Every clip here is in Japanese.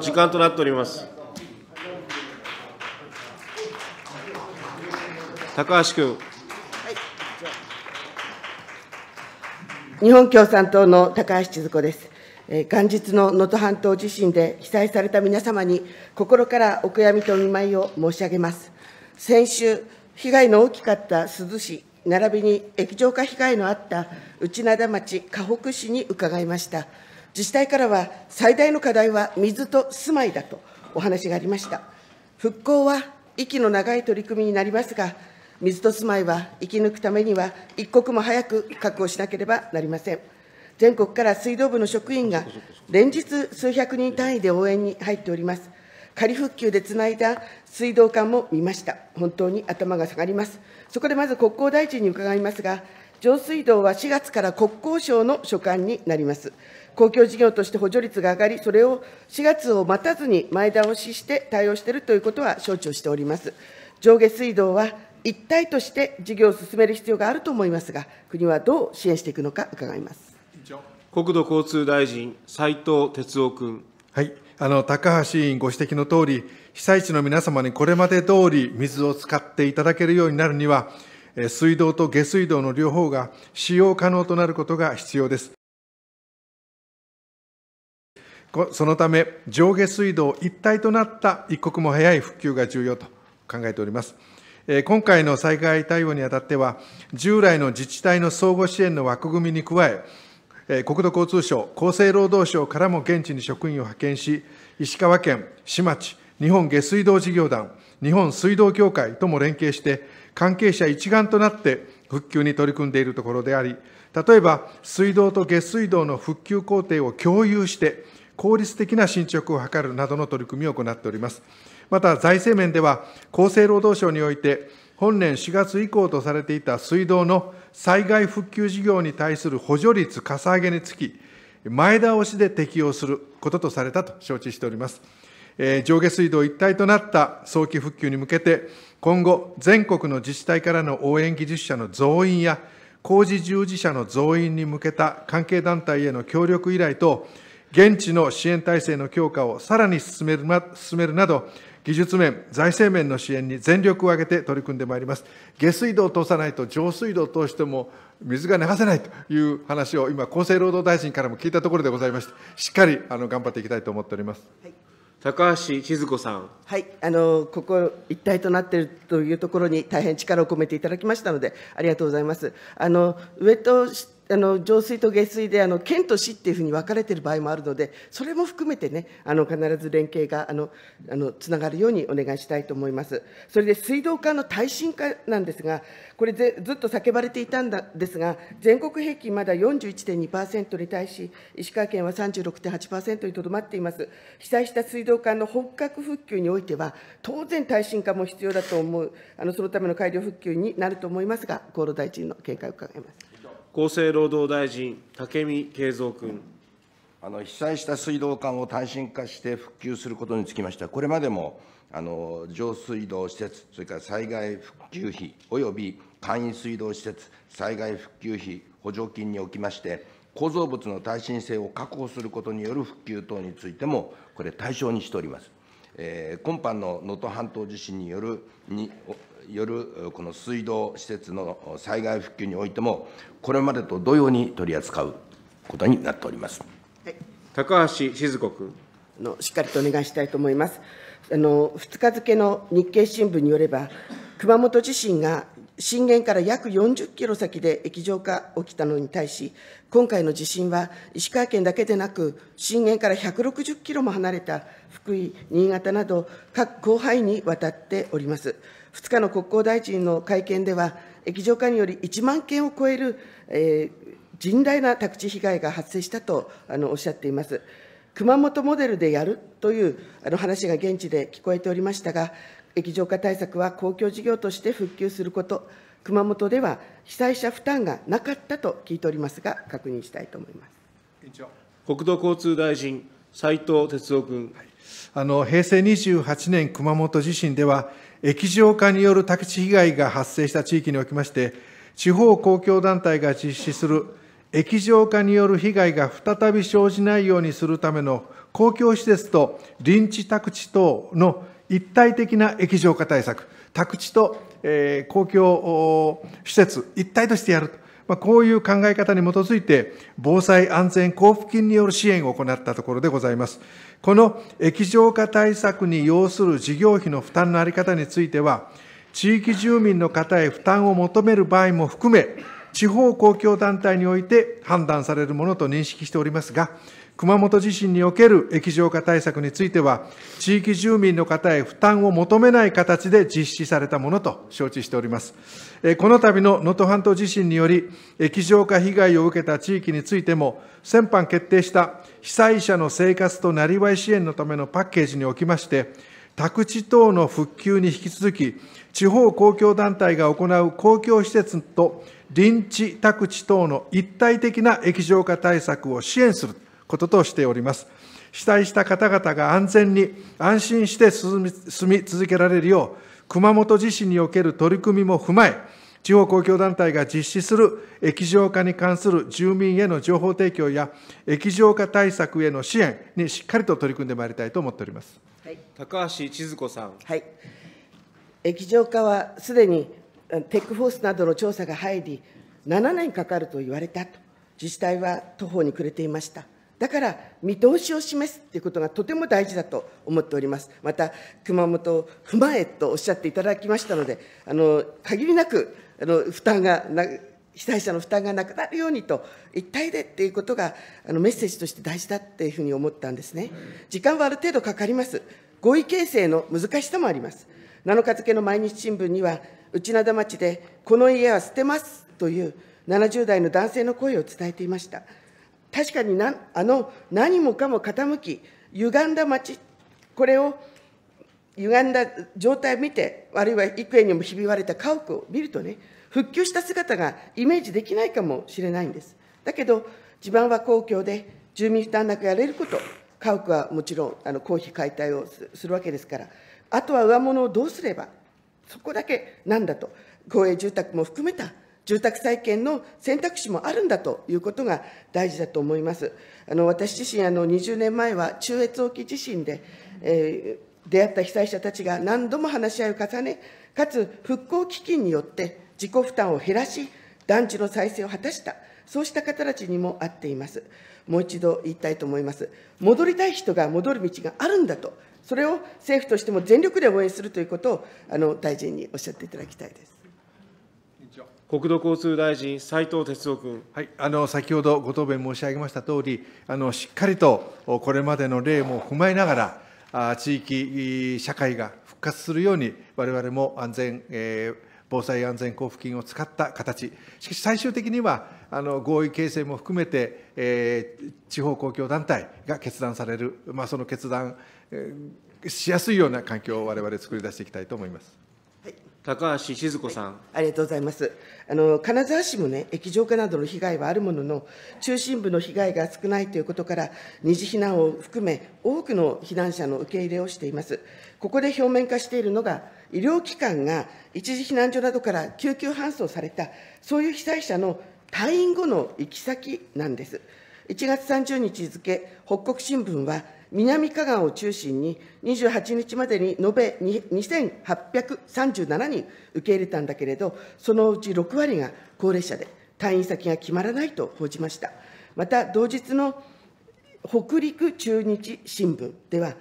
時間となっております。高橋君。日本共産党の高橋千鶴子です。元日の能登半島地震で被災された皆様に、心からお悔やみと見舞いを申し上げます。先週、被害の大きかった珠洲市、並びに液状化被害のあった内灘町、河北市に伺いました。自治体からは最大の課題は水と住まいだとお話がありました。復興は息の長い取り組みになりますが、水と住まいは生き抜くためには、一刻も早く確保しなければなりません。全国から水道部の職員が、連日数百人単位で応援に入っております。仮復旧でつないだ水道管も見ました。本当に頭が下がります。そこでまず国交大臣に伺いますが、上水道は4月から国交省の所管になります。公共事業として補助率が上がり、それを4月を待たずに前倒しして対応しているということは承知をしております。上下水道は一体として事業を進める必要があると思いますが、国はどう支援していくのか伺います国土交通大臣、斉藤哲夫君。はいあの高橋委員ご指摘のとおり、被災地の皆様にこれまで通り水を使っていただけるようになるには、水道と下水道の両方が使用可能となることが必要です。そのため、上下水道一体となった一刻も早い復旧が重要と考えております。今回の災害対応にあたっては、従来の自治体の相互支援の枠組みに加え、国土交通省、厚生労働省からも現地に職員を派遣し、石川県、市町、日本下水道事業団、日本水道協会とも連携して、関係者一丸となって復旧に取り組んでいるところであり、例えば水道と下水道の復旧工程を共有して、効率的な進捗を図るなどの取り組みを行っております。また、財政面では、厚生労働省において、本年4月以降とされていた水道の災害復旧事業に対する補助率かさ上げにつき、前倒しで適用することとされたと承知しております。えー、上下水道一体となった早期復旧に向けて、今後、全国の自治体からの応援技術者の増員や、工事従事者の増員に向けた関係団体への協力依頼等、現地の支援体制の強化をさらに進める進めるなど、技術面、財政面の支援に全力を挙げて取り組んでまいります。下水道を通さないと上水道を通しても水が流せないという話を今、厚生労働大臣からも聞いたところでございまして、しっかりあの頑張っていきたいと思っております。はい高橋静子さん。はい、あのここ一体となっているというところに大変力を込めていただきましたのでありがとうございます。あの上とあの浄水と下水であの県と市っていうふうに分かれている場合もあるので、それも含めてね、あの必ず連携があのあのつながるようにお願いしたいと思います。それで水道管の耐震化なんですが、これぜ、ずっと叫ばれていたんですが、全国平均まだ41.2%に対し、石川県は36.8%にとどまっています。被災した水道管の本格復旧においては、当然耐震化も必要だと思う、あのそのための改良復旧になると思いますが、厚労大臣の見解を伺います。厚生労働大臣、武見敬三君。あの被災した水道管を耐震化して復旧することにつきましては、これまでもあの上水道施設、それから災害復旧費および簡易水道施設、災害復旧費補助金におきまして、構造物の耐震性を確保することによる復旧等についても、これ、対象にしております。えー、今般の能登半島地震によるよるこの水道施設の災害復旧においても、これまでと同様に取り扱うことになっております、はい、高橋静子君の。しっかりとお願いしたいと思います。あの2日付の日経新聞によれば、熊本地震が震源から約40キロ先で液状化起きたのに対し、今回の地震は石川県だけでなく、震源から160キロも離れた福井、新潟など、各広範囲にわたっております。2日の国交大臣の会見では、液状化により1万件を超える、えー、甚大な宅地被害が発生したとあのおっしゃっています。熊本モデルでやるというあの話が現地で聞こえておりましたが、液状化対策は公共事業として復旧すること、熊本では被災者負担がなかったと聞いておりますが、確認したいと思います国土交通大臣、斉藤哲夫君。はいあの平成28年熊本地震では、液状化による宅地被害が発生した地域におきまして、地方公共団体が実施する液状化による被害が再び生じないようにするための公共施設と臨時宅地等の一体的な液状化対策、宅地と、公共施設一体としてやると、まあ、こういう考え方に基づいて、防災安全交付金による支援を行ったところでございます。この液状化対策に要する事業費の負担のあり方については、地域住民の方へ負担を求める場合も含め、地方公共団体において判断されるものと認識しておりますが、熊本地震における液状化対策については、地域住民の方へ負担を求めない形で実施されたものと承知しております。この度の能登半島地震により、液状化被害を受けた地域についても、先般決定した被災者の生活となりわい支援のためのパッケージにおきまして、宅地等の復旧に引き続き、地方公共団体が行う公共施設と臨地、宅地等の一体的な液状化対策を支援する。こととしております。被災した方々が安全に安心して住み続けられるよう、熊本地震における取り組みも踏まえ、地方公共団体が実施する液状化に関する住民への情報提供や、液状化対策への支援にしっかりと取り組んでまいりたいと思っております、はい、高橋千鶴子さん。はい、液状化はすでにテックフォースなどの調査が入り、7年かかると言われたと、自治体は途方に暮れていました。だから見通しを示すということがとても大事だと思っております。また、熊本を踏まえとおっしゃっていただきましたので、あの限りなくあの負担がな、被災者の負担がなくなるようにと、一体でっていうことがあのメッセージとして大事だっていうふうに思ったんですね。時間はある程度かかります。合意形成の難しさもあります。7日付の毎日新聞には、内灘町でこの家は捨てますという70代の男性の声を伝えていました。確かになあの何もかも傾き、歪んだ町、これを歪んだ状態を見て、あるいは幾重にもひび割れた家屋を見るとね、復旧した姿がイメージできないかもしれないんです。だけど、地盤は公共で、住民負担なくやれること、家屋はもちろんあの公費解体をするわけですから、あとは上物をどうすれば、そこだけなんだと、公営住宅も含めた住宅再建の選択肢もあるんだということが大事だと思います。あの私自身あの、20年前は中越沖地震で、えー、出会った被災者たちが何度も話し合いを重ね、かつ復興基金によって自己負担を減らし、団地の再生を果たした、そうした方たちにも合っています。もう一度言いたいと思います。戻りたい人が戻る道があるんだと、それを政府としても全力で応援するということを、あの大臣におっしゃっていただきたいです。国土交通大臣、斉藤哲夫君。はい、あの先ほどご答弁申し上げましたとおり、あのしっかりとこれまでの例も踏まえながら、地域社会が復活するように、われわれも安全、えー、防災安全交付金を使った形、しかし最終的には、あの合意形成も含めて、えー、地方公共団体が決断される、まあ、その決断、えー、しやすいような環境をわれわれ作り出していきたいと思います。高橋静子さん、はい、ありがとうございますあの金沢市もね液状化などの被害はあるものの中心部の被害が少ないということから二次避難を含め多くの避難者の受け入れをしていますここで表面化しているのが医療機関が一時避難所などから救急搬送されたそういう被災者の退院後の行き先なんです1月30日付、北国新聞は、南加賀を中心に、28日までに延べ2837人受け入れたんだけれど、そのうち6割が高齢者で、退院先が決まらないと報じました。また、同日の北陸中日新聞では、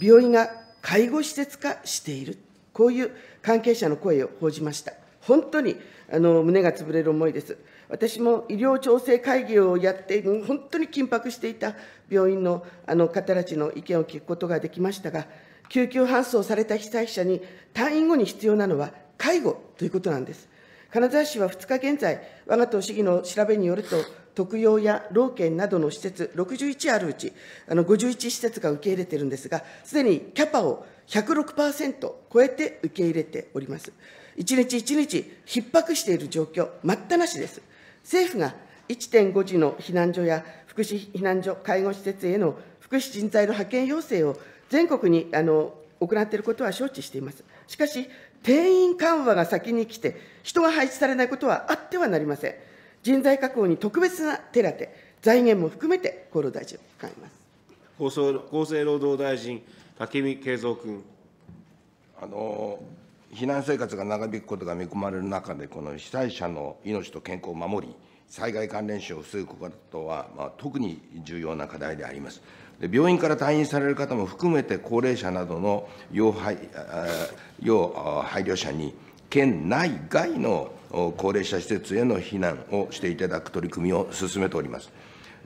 病院が介護施設化している、こういう関係者の声を報じました。本当にあの胸が潰れる思いです。私も医療調整会議をやって、本当に緊迫していた病院のあの方たちの意見を聞くことができましたが、救急搬送された被災者に退院後に必要なのは介護ということなんです。金沢市は2日現在、我が党市議の調べによると、特養や老健などの施設61あるうち、あの51施設が受け入れてるんですが、すでにキャパを106%超えて受け入れております。一日一日逼迫している状況、待ったなしです。政府が1.5次の避難所や福祉避難所、介護施設への福祉人材の派遣要請を全国にあの行っていることは承知しています。しかし、定員緩和が先に来て、人が配置されないことはあってはなりません。人材確保に特別な手当、財源も含めて厚労大臣を伺います厚生労働大臣、武見敬三君。あの避難生活が長引くことが見込まれる中で、この被災者の命と健康を守り、災害関連死を防ぐことは、まあ、特に重要な課題であります。で病院から退院される方も含めて、高齢者などの要配要配慮者に、県内外の高齢者施設への避難をしていただく取り組みを進めております。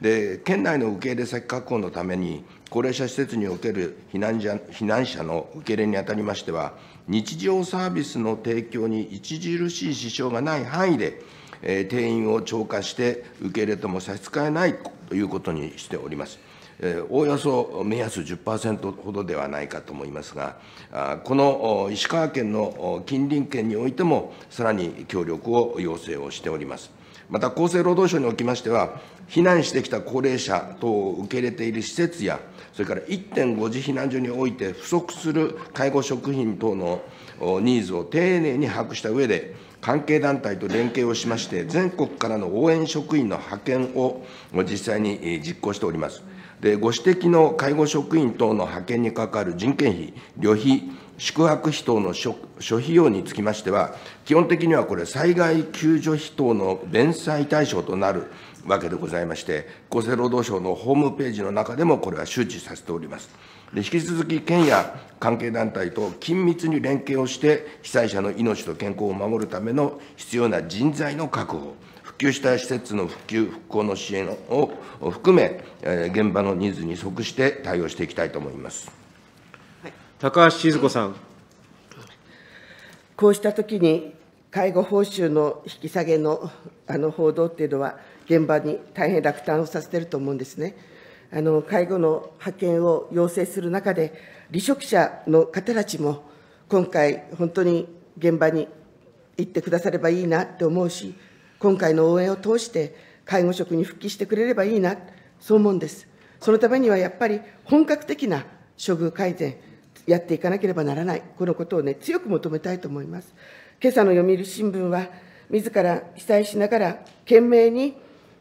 で県内の受け入れ先確保のために、高齢者施設における避難避難者の受け入れにあたりましては、日常サービスの提供に著しい支障がない範囲で、定員を超過して受け入れても差し支えないということにしております。おおよそ目安10%ほどではないかと思いますが、この石川県の近隣県においても、さらに協力を要請をしております。また厚生労働省におきましては、避難してきた高齢者等を受け入れている施設や、それから1.5次避難所において不足する介護食品等のニーズを丁寧に把握した上で、関係団体と連携をしまして、全国からの応援職員の派遣を実際に実行しております。でご指摘の介護職員等の派遣にかかる人件費、旅費、宿泊費等の諸費用につきましては、基本的にはこれ、災害救助費等の弁済対象となるわけでございまして、厚生労働省のホームページの中でもこれは周知させております。で引き続き、県や関係団体と緊密に連携をして、被災者の命と健康を守るための必要な人材の確保、復旧した施設の復旧・復興の支援を含め、現場のニーズに即して対応していきたいと思います。高橋静子さん。こうしたときに、介護報酬の引き下げのあの報道っていうのは、現場に大変落胆をさせてると思うんですね。あの介護の派遣を要請する中で、離職者の方たちも、今回、本当に現場に行ってくださればいいなって思うし、今回の応援を通して、介護職に復帰してくれればいいな、そう思うんです。そのためにはやっぱり本格的な処遇改善、やっていかなければならない、このことをね、強く求めたいと思います。今朝の読売新聞は、自ら被災しながら懸命に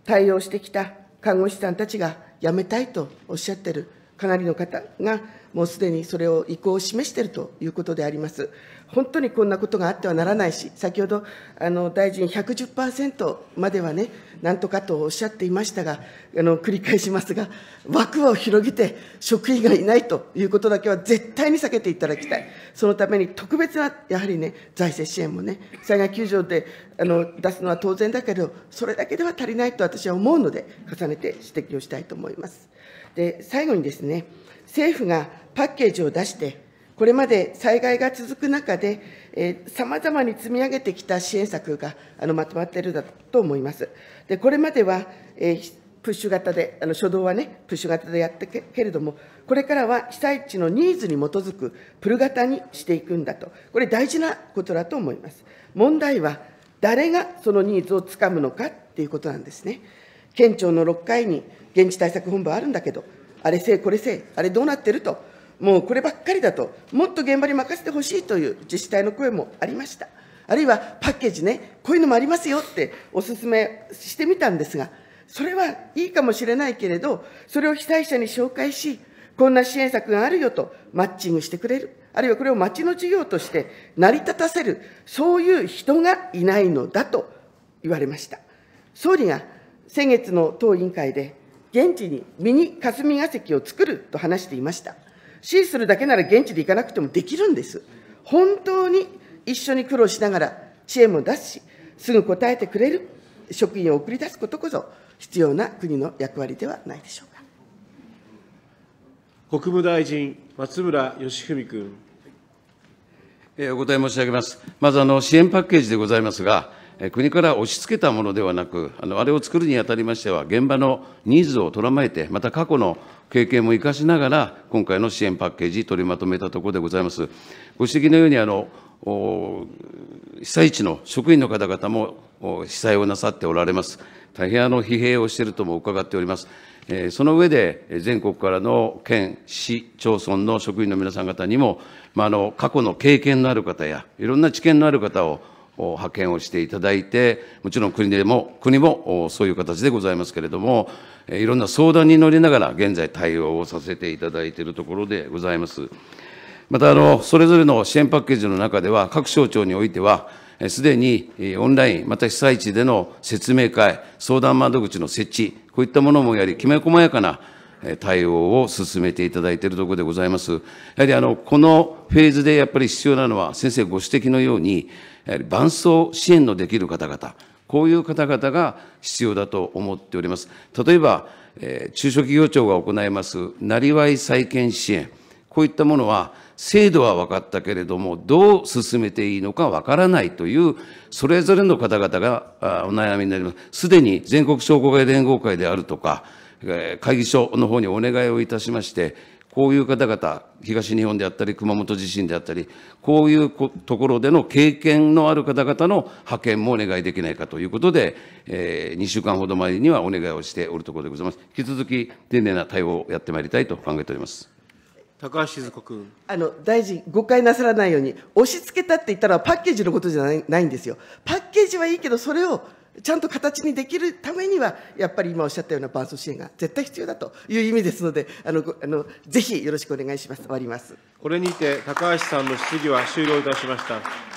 対応してきた看護師さんたちが辞めたいとおっしゃってる、かなりの方がもうすでにそれを意向を示しているということであります。本当にこんなことがあってはならないし、先ほどあの大臣110%まではね、なんとかとおっしゃっていましたが、あの繰り返しますが、枠を広げて職員がいないということだけは絶対に避けていただきたい、そのために特別なやはりね、財政支援もね、災害救助であの出すのは当然だけど、それだけでは足りないと私は思うので、重ねて指摘をしたいと思います。で最後にですね、政府がパッケージを出して、これまで災害が続く中で、さまざまに積み上げてきた支援策があのまとまっているだと思います。でこれまでは、えー、プッシュ型で、あの初動はね、プッシュ型でやったけれども、これからは被災地のニーズに基づくプル型にしていくんだと、これ、大事なことだと思います。問題は、誰がそのニーズをつかむのかっていうことなんですね。県庁の6階に現地対策本部あるんだけど、あれせい、これせい、あれどうなってると。もうこればっかりだと、もっと現場に任せてほしいという自治体の声もありました。あるいはパッケージね、こういうのもありますよってお勧めしてみたんですが、それはいいかもしれないけれど、それを被災者に紹介し、こんな支援策があるよとマッチングしてくれる、あるいはこれを町の事業として成り立たせる、そういう人がいないのだと言われました。総理が先月の党委員会で、現地にミニ霞が関を作ると話していました。支持するだけなら現地で行かなくてもできるんです。本当に一緒に苦労しながら支援も出すし、すぐ答えてくれる職員を送り出すことこそ、必要な国の役割ではないでしょうか。国務大臣、松村義文君。お答え申し上げます。まずあの支援パッケージでございますが、国から押し付けたものではなく、あのあれを作るにあたりましては、現場のニーズをとらまえて、また過去の経験も生かしながら、今回の支援パッケージ、取りまとめたところでございます。ご指摘のようにあの被災地の職員の方々も被災をなさっておられます。大変あの疲弊をしているとも伺っております。えその上で、全国からの県、市、町村の職員の皆さん方にも、まあ、あの過去の経験のある方や、いろんな知見のある方を派遣をしていただいて、もちろん国でも、国もそういう形でございますけれども、いろんな相談に乗りながら、現在対応をさせていただいているところでございます。またあの、それぞれの支援パッケージの中では、各省庁においては、すでにオンライン、また被災地での説明会、相談窓口の設置、こういったものもやはりきめ細やかな対応を進めていただいているところでございます。やはりあの、このフェーズでやっぱり必要なのは、先生ご指摘のように、やはり伴走支援のできる方々、こういう方々が必要だと思っております。例えば、えー、中小企業庁が行います、なりわい再建支援、こういったものは、制度は分かったけれども、どう進めていいのか分からないという、それぞれの方々がお悩みになります。すでに全国商工会連合会であるとか、会議所の方にお願いをいたしまして、こういう方々、東日本であったり、熊本地震であったり、こういうところでの経験のある方々の派遣もお願いできないかということで、えー、2週間ほど前にはお願いをしておるところでございます。引き続き、丁寧な対応をやってまいりたいと考えております。高橋静子君あの大臣、誤解なさらないように、押し付けたって言ったのはパッケージのことじゃないないんですよ。パッケージはいいけど、それをちゃんと形にできるためには、やっぱり今おっしゃったような伴走支援が絶対必要だという意味ですので、あのあのぜひよろしくお願いします。終わりますこれにて、高橋さんの質疑は終了いたしました。